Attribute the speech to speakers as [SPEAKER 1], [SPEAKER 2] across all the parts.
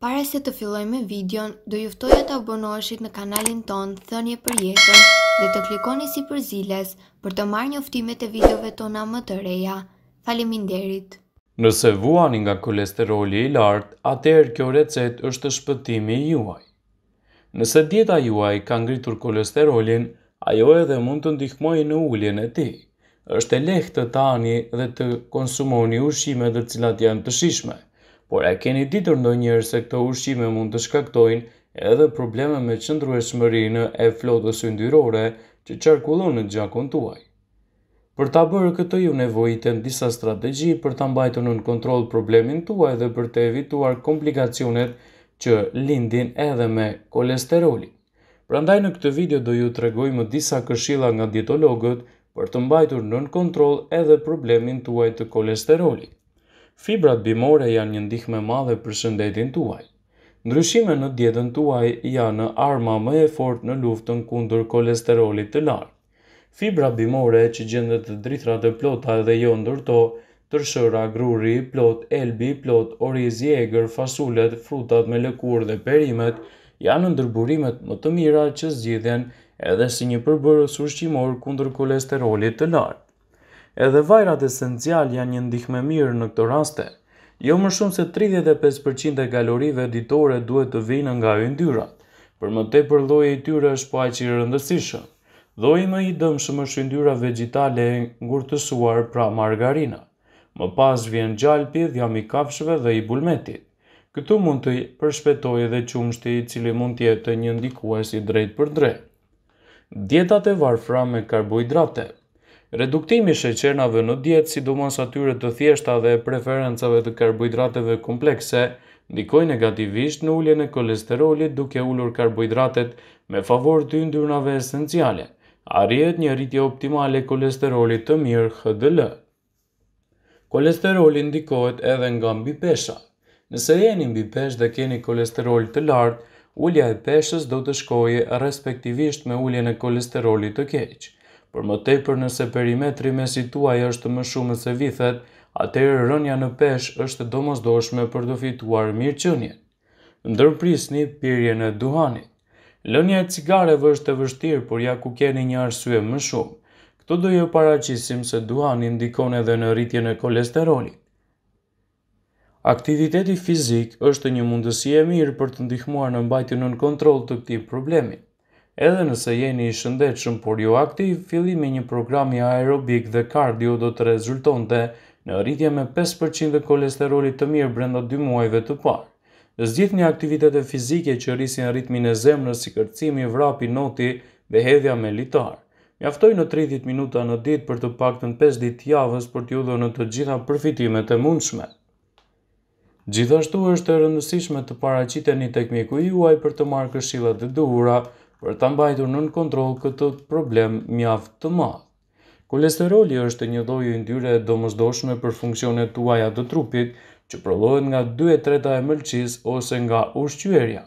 [SPEAKER 1] Pare se të filloj me videon, do juftoj e të abonoshit në kanalin ton, thënje për jetën dhe të klikoni si për ziles për të marrë një uftimet e videove tona më të reja. Falimin derit! Nëse vuani nga kolesteroli i lartë, atër kjo recet është shpëtimi i juaj. Nëse djeta juaj ka ngritur kolesterolin, ajo edhe mund të ndihmoj në uljen e ti. është e lehtë të tani dhe të konsumoni ushime dhe cilat janë të shishme por a keni ditur në njërë se këto ushqime mund të shkaktojnë edhe probleme me qëndru e shmërinë e flotës yndyrore që qarkullon në gjakun tuaj. Për ta bërë këtë ju nevojitën disa strategji për ta mbajtën në kontrol problemin tuaj dhe për të evituar komplikacionet që lindin edhe me kolesteroli. Prandaj në këtë video do ju të disa këshilla nga dietologët për të mbajtur në kontrol edhe problemin tuaj të kolesterolit. Fibrat bimore janë një ndihme madhe për shëndetin tuaj. Ndryshime në dietën tuaj janë arma më e fortë në luftën kundër kolesterolit të lartë. Fibra bimore që gjendet në drithrat e plota dhe jo ndërto, tërshëra, gruri, plot, elbi, plot, orizi e fasulet, frutat me lëkurë dhe perimet, janë ndërburimet më të mira që zgjidhen edhe si një përbërës ushqimor kundër kolesterolit të lartë edhe vajrat esencial janë një ndihme mirë në këto raste. Jo më shumë se 35% e kalorive ditore duhet të vinë nga ndyra. Për më tepër lloji i tyre është po i rëndësishëm. Lloji më i dëmshëm është yndyra vegetale e ngurtësuar, pra margarina. Më pas vjen gjalpi, dhjam i kafshëve dhe i bulmetit. Këtu mund të përshpetoj edhe qumshti i cili mund të jetë një ndikues i drejt për drejt. Dietat e varfra me karbohidratet Reduktimi sheqernave në dietë, sidomos atyre të thjeshta dhe preferencave të karbohidrateve komplekse, ndikoj negativisht në ulljen e kolesterolit duke ullur karbohidratet me favor të yndyrnave esenciale. Arjet një rritje optimale kolesterolit të mirë HDL. Kolesterolit ndikohet edhe nga mbi pesha. Nëse jeni mbi pesh dhe keni kolesterol të lartë, ullja e peshës do të shkoje respektivisht me ulljen e kolesterolit të keqë. Për më tepër nëse perimetri me situaj është më shumë se vithet, atërë rënja në pesh është domosdoshme për të fituar mirë qënje. Ndërprisni pirje në duhanit. Lënja e cigareve është e vështirë, por ja ku keni një arsye më shumë. Këto do ju paracisim se duhani ndikon edhe në rritje në kolesterolit. Aktiviteti fizik është një mundësi e mirë për të ndihmuar në mbajtjen në kontroll të këtij problemi. Edhe nëse jeni i shëndetshëm por jo aktiv, fillimi i një programi aerobik dhe kardio do të rezultonte në rritje me 5% e kolesterolit të mirë brenda 2 muajve të parë. Zgjidhni aktivitete fizike që rrisin ritmin e zemrës si kërcimi, vrapi, noti dhe hedhja me litar. Mjaftoj në 30 minuta në ditë për të paktën 5 ditë javës për t'ju dhënë të gjitha përfitimet e mundshme. Gjithashtu është e rëndësishme të paraqiteni tek mjeku juaj për të marrë këshilla të duhura për të mbajtur nën kontrol këtë problem mjaft të madh. Kolesteroli është një lloj yndyre domosdoshme për funksionet tuaja të trupit, që prodhohet nga 2 e 3 e mëlqis ose nga ushqyerja.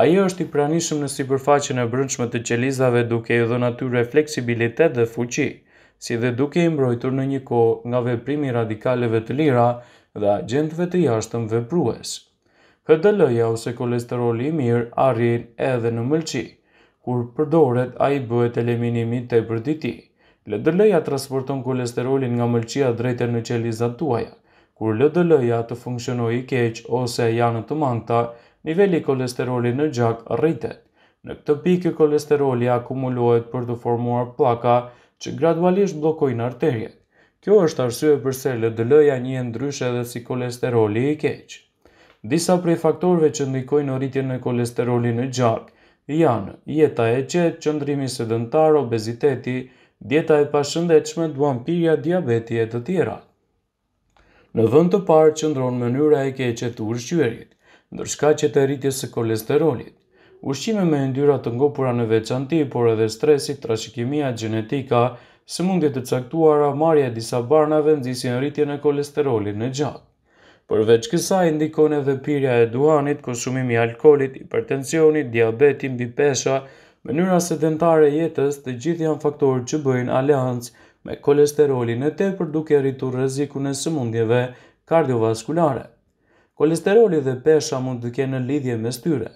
[SPEAKER 1] A është i pranishëm në sipërfaqen e brëndshme të qelizave duke i dhe natyre fleksibilitet dhe fuqi, si dhe duke i mbrojtur në një ko nga veprimi radikaleve të lira dhe agentve të jashtëm vepruesë. HDL-ja ose kolesteroli i mirë arrin edhe në mëlçi. Kur përdoret, a i bëhet eliminimi të përditi. LDL-ja transporton kolesterolin nga mëlçia drejtë në qelizat tuaja. Kur LDL-ja të funksionoj i keq ose janë të mangta, niveli kolesterolin në gjak rritet. Në këtë pikë, kolesteroli akumulohet për të formuar plaka që gradualisht blokojnë arterjet. Kjo është arsye përse LDL-ja një ndryshe dhe si kolesteroli i keqë. Disa prej faktorve që ndikojnë në rritjen e kolesterolit në gjak janë jeta e qetë, qëndrimi sedentar, obeziteti, dieta e pashëndetshme, duampirja, pirja, diabeti e të tjera. Në vend të parë qëndron mënyra e keqe të ushqyerit, ndërshka që të rritjes së kolesterolit. Ushqime me yndyra të ngopura në veçanti, por edhe stresi, trashëkimia gjenetika, sëmundjet e caktuara, marrja e disa barnave nxisin rritjen e kolesterolit në gjak. Përveç kësaj ndikon edhe pirja e duanit, konsumimi i alkoolit, hipertensioni, diabeti mënyra sedentare e jetës, të gjithë janë faktorë që bëjnë aleancë me kolesterolin e tepër duke rritur rrezikun e sëmundjeve kardiovaskulare. Kolesteroli dhe pesha mund të kenë lidhje me styre.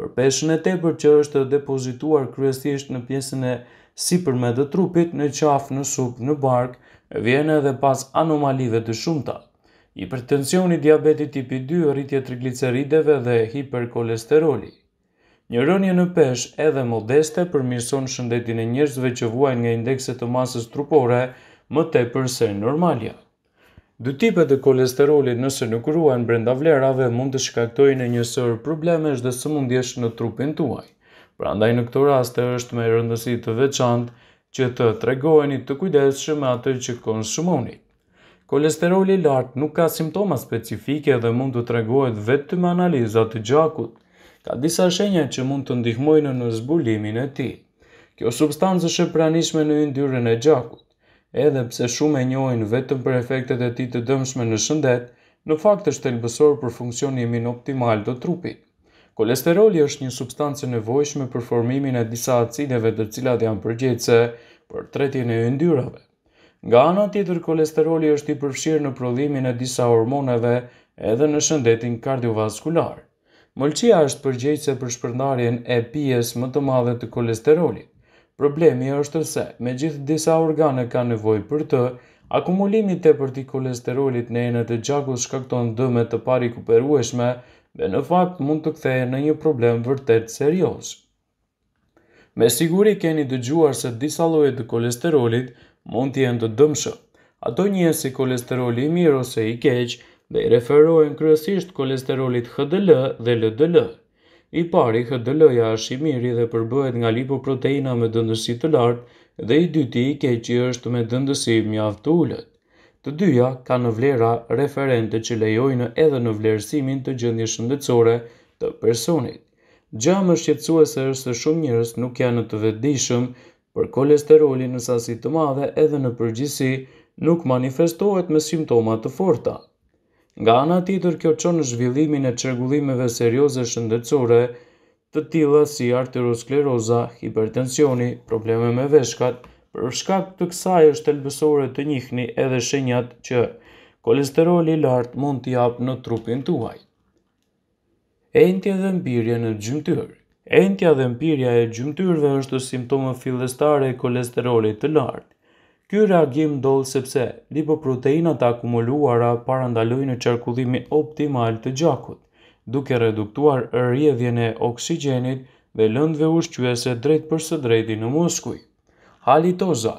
[SPEAKER 1] Për peshën e tepër që është depozituar kryesisht në pjesën e sipërme të trupit, në qafë, në supë, në barkë, vjen edhe pas anomalive të shumta hipertensioni, diabeti tipi 2, rritje triglicerideve dhe hiperkolesteroli. Një rënje në pesh edhe modeste përmirëson shëndetin e njerëzve që vuajnë nga indekse të masës trupore më tepër se normalja. Dy tipet e kolesterolit nëse nuk ruajnë brenda vlerave mund të shkaktojnë njësër problemesh dhe sëmundjesh në trupin tuaj. Prandaj në këto raste është me rëndësi të veçantë që të tregoheni të kujdesshëm me atë që konsumoni. Kolesteroli lartë nuk ka simptoma specifike dhe mund të tregohet vetëm analizat të gjakut. Ka disa shenja që mund të ndihmojnë në zbulimin e ti. Kjo substancë është e pranishme në yndyrën e gjakut. Edhe pse shumë e njohin vetëm për efektet e tij të dëmshme në shëndet, në fakt është thelbësor për funksionimin optimal të trupit. Kolesteroli është një substancë e nevojshme për formimin e disa acideve të cilat janë përgjegjëse për tretjen e yndyrave. Nga anë tjetër, kolesteroli është i përfshirë në prodhimin e disa hormoneve edhe në shëndetin kardiovaskular. Mëlqia është përgjegjëse për shpërndarjen e pijes më të madhe të kolesterolit. Problemi është se, me gjithë disa organe ka nevoj për të, akumulimi të për të kolesterolit në enë të gjakut shkakton dëme të pari kuperueshme dhe në fakt mund të kthejë në një problem vërtet serios. Me siguri keni dëgjuar se disa lojët të kolesterolit mund të jenë të dëmshëm. Ato njësi si kolesteroli i mirë ose i keqë dhe i referohen kryesisht kolesterolit HDL dhe LDL. I pari HDL-ja është i miri dhe përbëhet nga lipoproteina me dëndësi të lartë dhe i dyti i i është me dëndësi mjaft të ulët. Të dyja ka në vlera referente që lejojnë edhe në vlerësimin të gjëndje shëndetsore të personit. Gjamë shqetsuese është se shumë njërës nuk janë të vedishëm për kolesteroli në sasi të madhe edhe në përgjisi nuk manifestohet me simptoma të forta. Nga ana tjetër kjo çon në zhvillimin e çrregullimeve serioze shëndetësore, të tilla si arterioskleroza, hipertensioni, probleme me veshkat, për shkak të kësaj është elbësore të njihni edhe shenjat që kolesteroli i lartë mund të jap në trupin tuaj. Entje dhe mbirje në gjymtyrë Entja dhe mpirja e gjymtyrve është simptomë fillestare e kolesterolit të lartë. Ky reagim ndodh sepse lipoproteinat akumuluara parandalojnë qarkullimin optimal të gjakut, duke reduktuar rrjedhjen e oksigjenit dhe lëndëve ushqyese drejt për së drejti në muskuj. Halitoza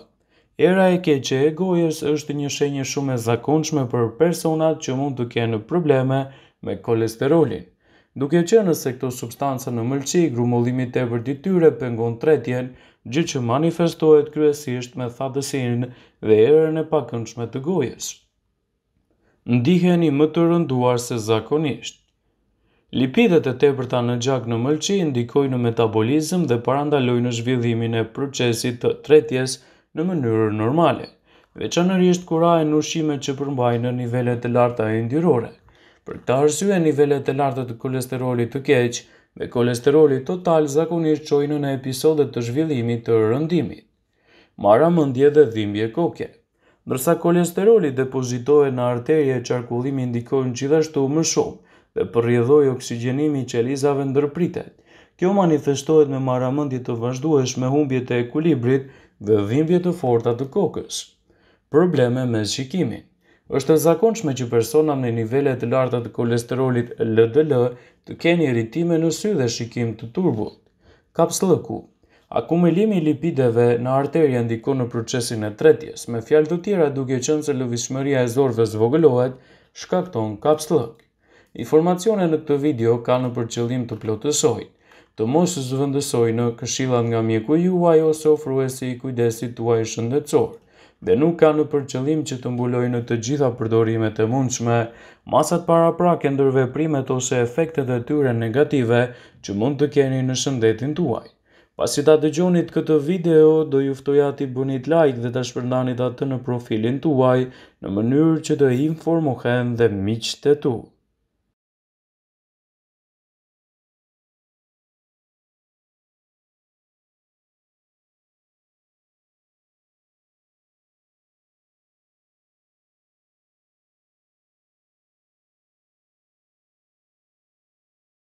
[SPEAKER 1] Era e keqe e gojës është një shenjë shumë e zakonshme për personat që mund të kenë probleme me kolesterolin duke që nëse këto substanca në mëlqi, grumullimi të vërdityre pëngon tretjen, gjithë që manifestohet kryesisht me thadësinë dhe erën e pakëndshme të gojës. Ndiheni më të rënduar se zakonisht. Lipidet e tepërta në gjak në mëlqi indikojnë në metabolizm dhe parandalojnë në zhvillimin e procesit të tretjes në mënyrë normale, veçanërisht kura e nushime që përmbajnë në nivellet e larta e ndyrore për të arsye nivelet e lartët të kolesterolit të keq, me kolesterolit total zakonisht qojnë në episodet të zhvillimit të rëndimit. Mara dhe dhimbje koke. Nërsa kolesterolit depozitojnë në arterje e qarkullimi ndikojnë qithashtu më shumë dhe përrjedhoj oksigenimi që Elizave ndërpritet, kjo manifestojnë me mara të vazhduesh me humbje të ekulibrit dhe dhimbje të forta të kokës. Probleme me shikimin është e zakonshme që persona me nivele të larta të kolesterolit LDL të kenë irritime në sy dhe shikim të turbullt. Kapsllëku. Akumulimi i lipideve në arterie ndikon në procesin e tretjes, me fjalë të tjera duke qenë se lëvizshmëria e zorëve zvogëlohet, shkakton kapsllëk. Informacione në këtë video kanë për qëllim të plotësoj të mos zëvendësoj në këshillat nga mjeku juaj ose ofruesi i kujdesit tuaj shëndetësor dhe nuk ka në përqëllim që të mbulojnë të gjitha përdorimet e mundshme, masat para pra këndërve primet ose efektet e tyre negative që mund të keni në shëndetin tuaj. Pasi ta dëgjonit këtë video, do juftoja ti bunit like dhe ta shpërndanit atë në profilin tuaj në mënyrë që të informohen dhe miqët e tuaj.